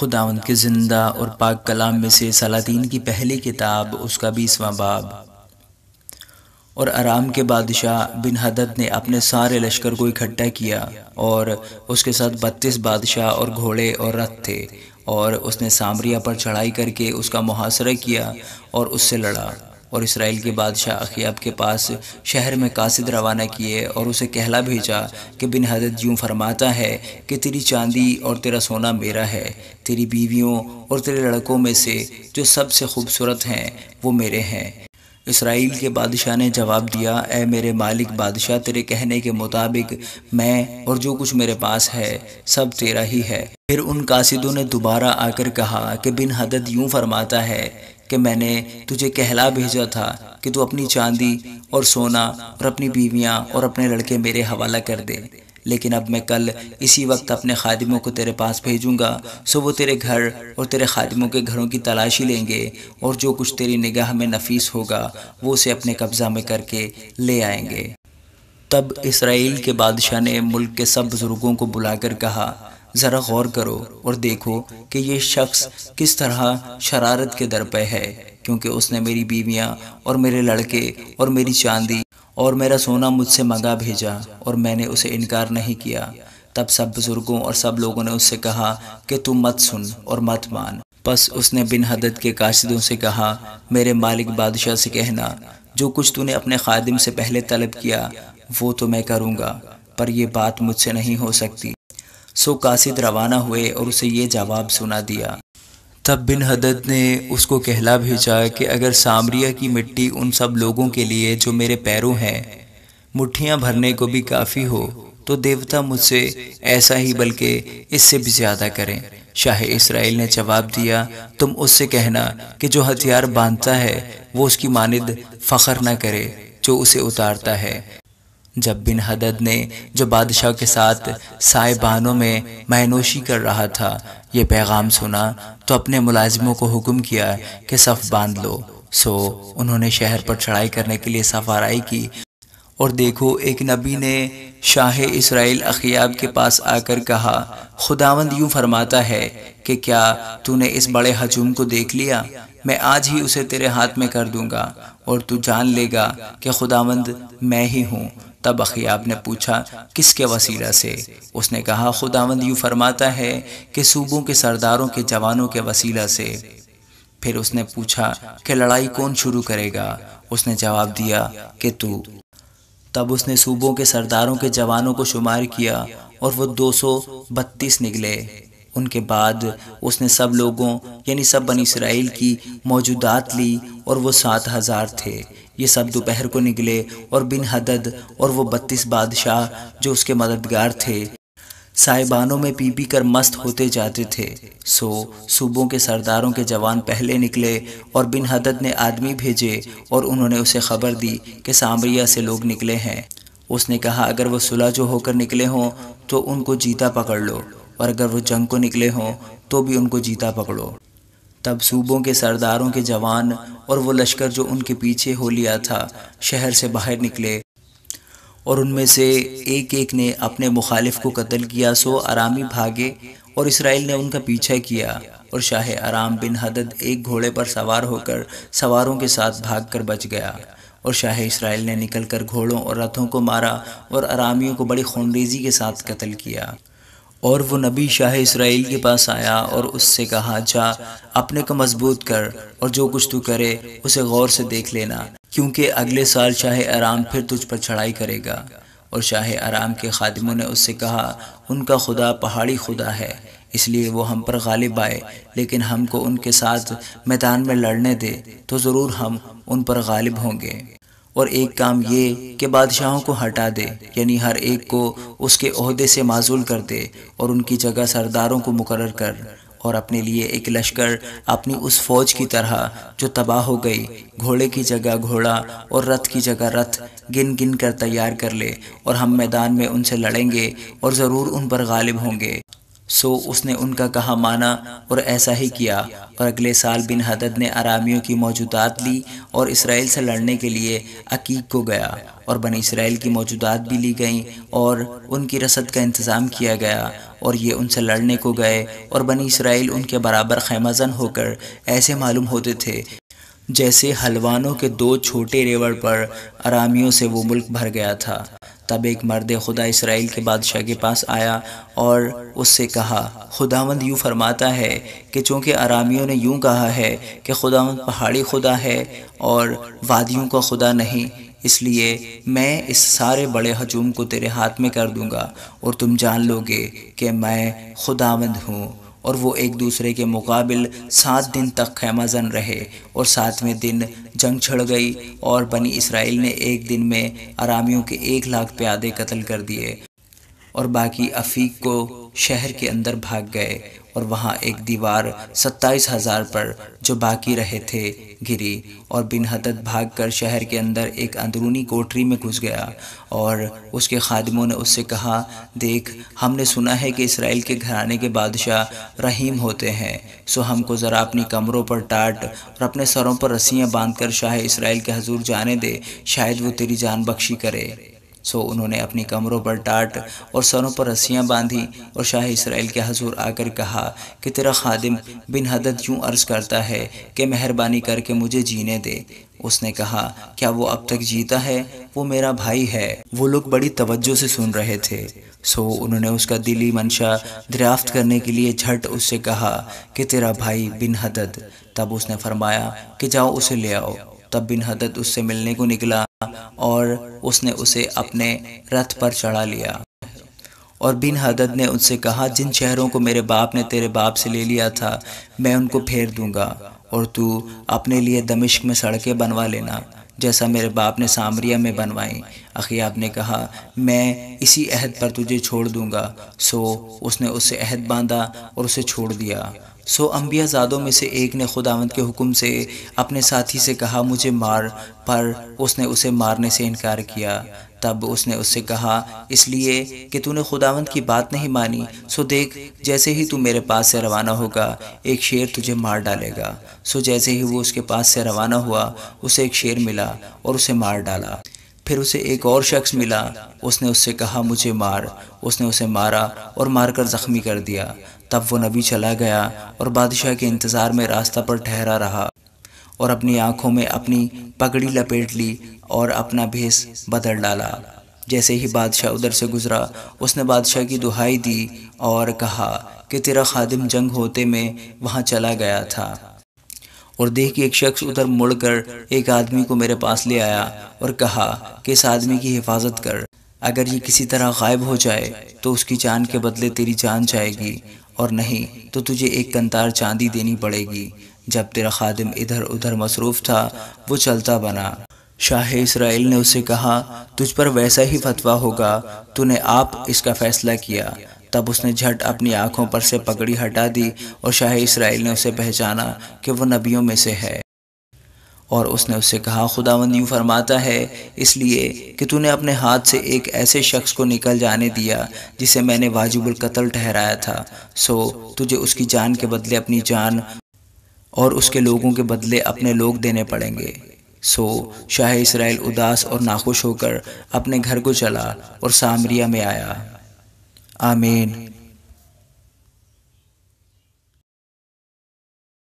खुदा उनके ज़िंदा और पाक कलाम में से सलातीन की पहली किताब उसका बीसवा बाब और आराम के बादशाह बिन हदत ने अपने सारे लश्कर को इकट्ठा किया और उसके साथ बत्तीस बादशाह और घोड़े और रथ थे और उसने सामरिया पर चढ़ाई करके उसका मुहासरा किया और उससे लड़ा और इसराइल के बादशाह अखियाब के पास शहर में कासिद रवाना किए और उसे कहला भेजा कि बिन हजरत यूँ फरमाता है कि तेरी चांदी और तेरा सोना मेरा है तेरी बीवियों और तेरे लड़कों में से जो सबसे खूबसूरत हैं वो मेरे हैं इसराइल के बादशाह ने जवाब दिया ए मेरे मालिक बादशाह तेरे कहने के मुताबिक मैं और जो कुछ मेरे पास है सब तेरा ही है फिर उन कासिदों ने दोबारा आकर कहा कि बिन हदद यूँ फरमाता है कि मैंने तुझे कहला भेजा था कि तू अपनी चांदी और सोना और अपनी बीवियाँ और अपने लड़के मेरे हवाला कर दे लेकिन अब मैं कल इसी वक्त अपने खादिमों को तेरे पास भेजूंगा सो वो तेरे घर और तेरे खादिमों के घरों की तलाशी लेंगे और जो कुछ तेरी निगाह में नफीस होगा वो उसे अपने कब्ज़ा में करके ले आएंगे तब इसराइल के बादशाह ने मुल्क के सब बुज़ुर्गों को बुलाकर कहा ज़रा गौर करो और देखो कि ये शख्स किस तरह शरारत के दर पर है क्योंकि उसने मेरी बीवियाँ और मेरे लड़के और मेरी चांदी और मेरा सोना मुझसे मंगा भेजा और मैंने उसे इनकार नहीं किया तब सब बुज़ुर्गों और सब लोगों ने उससे कहा कि तू मत सुन और मत मान बस उसने बिन हदत के काशिदों से कहा मेरे मालिक बादशाह से कहना जो कुछ तूने अपने खादिम से पहले तलब किया वो तो मैं करूँगा पर यह बात मुझसे नहीं हो सकती सो कासिद रवाना हुए और उसे ये जवाब सुना दिया तब बिन हदद ने उसको कहला भेजा कि अगर सामरिया की मिट्टी उन सब लोगों के लिए जो मेरे पैरों हैं मुठ्ठियाँ भरने को भी काफ़ी हो तो देवता मुझसे ऐसा ही बल्कि इससे भी ज़्यादा करें शाह इसराइल ने जवाब दिया तुम उससे कहना कि जो हथियार बांधता है वो उसकी मानद फ़खर न करे जो उसे उतारता है जब बिन हदद ने जो बादशाह के साथ साइबानों में महनोशी कर रहा था ये पैगाम सुना तो अपने मुलाजिमों को हुक्म किया कि सफ़ बांध लो सो उन्होंने शहर पर चढ़ाई करने के लिए सफाराई की और देखो एक नबी ने शाह इसराइल अखियाब के पास आकर कहा खुदावंद यूं फरमाता है कि क्या तूने इस बड़े हजूम को देख लिया मैं आज ही उसे तेरे हाथ में कर दूंगा और तू जान लेगा कि खुदावंद मैं ही हूँ तब अखियाब ने पूछा किसके वसीला से उसने कहा खुदावंद यूँ फरमाता है कि सूबों के सरदारों के जवानों के वसीला से फिर उसने पूछा कि लड़ाई कौन शुरू करेगा उसने जवाब दिया कि तू तब उसने सूबों के सरदारों के जवानों को शुमार किया और वो दो सौ बत्तीस निकले उनके बाद उसने सब लोगों यानी सब बन इसराइल की मौजूदात ली और वो सात हज़ार थे ये सब दोपहर को निकले और बिन हदद और वो बत्तीस बादशाह जो उसके मददगार थे साहिबानों में पी पी कर मस्त होते जाते थे सो सूबों के सरदारों के जवान पहले निकले और बिन हदद ने आदमी भेजे और उन्होंने उसे खबर दी कि सामरिया से लोग निकले हैं उसने कहा अगर वो सुलह जो होकर निकले हों तो उनको जीता पकड़ लो और अगर वो जंग को निकले हों तो भी उनको जीता पकड़ो तब सूबों के सरदारों के जवान और वो लश्कर जो उनके पीछे हो लिया था शहर से बाहर निकले और उनमें से एक एक ने अपने मुखालिफ को कत्ल किया सो आरामी भागे और इसराइल ने उनका पीछा किया और शाह आराम बिन हदद एक घोड़े पर सवार होकर सवारों के साथ भागकर बच गया और शाह इसराइल ने निकलकर घोड़ों और रथों को मारा और आरामियों को बड़ी खूनरेजी के साथ कत्ल किया और वो नबी शाह इसराइल के पास आया और उससे कहा जा अपने को मजबूत कर और जो कुछ तू करे उसे गौर से देख लेना क्योंकि अगले साल शाह आराम फिर तुझ पर चढ़ाई करेगा और शाह आराम के खादिमों ने उससे कहा उनका खुदा पहाड़ी खुदा है इसलिए वो हम पर गालिब आए लेकिन हमको उनके साथ मैदान में लड़ने दे तो ज़रूर हम उन पर गालिब होंगे और एक काम ये कि बादशाहों को हटा दे यानी हर एक को उसके अहदे से माजूल कर दे और उनकी जगह सरदारों को मुकर कर और अपने लिए एक लश्कर अपनी उस फौज की तरह जो तबाह हो गई घोड़े की जगह घोड़ा और रथ की जगह रथ गिन गिन कर तैयार कर ले और हम मैदान में उनसे लड़ेंगे और ज़रूर उन पर गालिब होंगे सो उसने उनका कहा माना और ऐसा ही किया और अगले साल बिन हदद ने आरामियों की मौजूदात ली और इसराइल से लड़ने के लिए अकीक को गया और बन इसराइल की मौजूदात भी ली गईं और उनकी रसद का इंतज़ाम किया गया और ये उनसे लड़ने को गए और बनी इसराइल उनके बराबर खैमजन होकर ऐसे मालूम होते थे जैसे हलवानों के दो छोटे रेवड़ पर आरामियों से वो मुल्क भर गया था तब एक मर्द खुदा इसराइल के बादशाह के पास आया और उससे कहा खुदावंद यूँ फरमाता है कि चूँकि आरामियों ने यूँ कहा है कि खुदावंद पहाड़ी खुदा है और वादियों का खुदा नहीं इसलिए मैं इस सारे बड़े हजूम को तेरे हाथ में कर दूंगा और तुम जान लोगे कि मैं खुदावंद हूँ और वो एक दूसरे के मुकाबिल सात दिन तक खैमाजन रहे और सातवें दिन जंग छड़ गई और बनी इसराइल ने एक दिन में आरामियों के एक लाख प्यादे कत्ल कर दिए और बाकी अफीक को शहर के अंदर भाग गए और वहाँ एक दीवार सत्ताईस हजार पर जो बाकी रहे थे गिरी और बिन हदत भाग कर शहर के अंदर एक अंदरूनी कोठरी में घुस गया और उसके खादमों ने उससे कहा देख हमने सुना है कि इसराइल के घराने के बादशाह रहीम होते हैं सो हमको ज़रा अपनी कमरों पर टाट और अपने सरों पर रस्सियाँ बांधकर शाह इसराइल के हजूर जाने दे शायद वो तेरी जान बख्शी करे सो उन्होंने अपनी कमरों पर टाट और सरों पर रस्सियाँ बांधी और शाह इसराइल के हजूर आकर कहा कि तेरा खादिम बिन हदत यूँ अर्ज़ करता है कि मेहरबानी करके मुझे जीने दे उसने कहा क्या वो अब तक जीता है वो मेरा भाई है वो लोग बड़ी तवज्जो से सुन रहे थे सो उन्होंने उसका दिली मंशा दरियाफ्त करने के लिए झट उससे कहा कि तेरा भाई बिन हदत तब उसने फरमाया कि जाओ उसे ले आओ तब बिन हदत उससे मिलने को निकला और उसने उसे अपने रथ पर चढ़ा लिया और बिन हदद ने उनसे कहा जिन शहरों को मेरे बाप ने तेरे बाप से ले लिया था मैं उनको फेर दूंगा और तू अपने लिए दमिश्क में सड़कें बनवा लेना जैसा मेरे बाप ने सामरिया में बनवाई अखियाब ने कहा मैं इसी अहद पर तुझे छोड़ दूंगा सो उसने उससे अहद बांधा और उसे छोड़ दिया सो अम्बियाजादों में से एक ने खुदावंद के हुक्म से अपने साथी से कहा मुझे मार पर उसने उसे मारने से इनकार किया तब उसने उससे कहा इसलिए कि तूने खुदावंत की बात नहीं मानी सो देख जैसे ही तू मेरे पास से रवाना होगा एक शेर तुझे मार डालेगा सो जैसे ही वो उसके पास से रवाना हुआ उसे एक शेर मिला और उसे मार डाला फिर उसे एक और शख्स मिला उसने उससे कहा मुझे मार उसने उसे मारा और मारकर ज़ख्मी कर दिया तब वो नबी चला गया और बादशाह के इंतज़ार में रास्ता पर ठहरा रहा और अपनी आंखों में अपनी पगड़ी लपेट ली और अपना भेस बदल डाला जैसे ही बादशाह उधर से गुजरा उसने बादशाह की दुहाई दी और कहा कि तेरा खादिम जंग होते में वहाँ चला गया था और देख के एक शख्स उधर मुड़कर एक आदमी को मेरे पास ले आया और कहा कि इस आदमी की हिफाजत कर अगर ये किसी तरह गायब हो जाए तो उसकी जान के बदले तेरी जान जाएगी और नहीं तो तुझे एक कंतार चांदी देनी पड़ेगी जब तेरा खादिम इधर उधर मसरूफ़ था वो चलता बना शाह इसराइल ने उसे कहा तुझ पर वैसा ही फतवा होगा तूने आप इसका फ़ैसला किया तब उसने झट अपनी आंखों पर से पगड़ी हटा दी और शाह इसराइल ने उसे पहचाना कि वो नबियों में से है और उसने उससे कहा खुदावंद यूँ फरमाता है इसलिए कि तूने अपने हाथ से एक ऐसे शख्स को निकल जाने दिया जिसे मैंने वाजिबुल कत्ल ठहराया था सो तुझे उसकी जान के बदले अपनी जान और उसके लोगों के बदले अपने लोग देने पड़ेंगे सो शाह इसराइल उदास और नाखुश होकर अपने घर को चला और सामरिया में आया आमीन